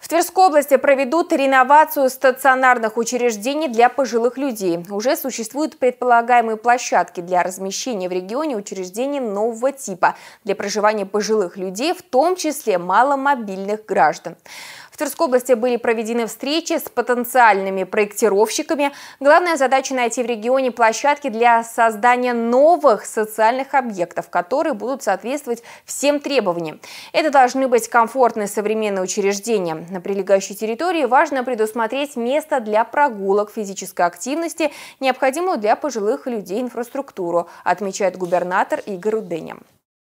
В Тверской области проведут реновацию стационарных учреждений для пожилых людей. Уже существуют предполагаемые площадки для размещения в регионе учреждений нового типа для проживания пожилых людей, в том числе маломобильных граждан. В Тверской области были проведены встречи с потенциальными проектировщиками. Главная задача – найти в регионе площадки для создания новых социальных объектов, которые будут соответствовать всем требованиям. Это должны быть комфортные современные учреждения. На прилегающей территории важно предусмотреть место для прогулок физической активности, необходимую для пожилых людей инфраструктуру, отмечает губернатор Игорь Уденя.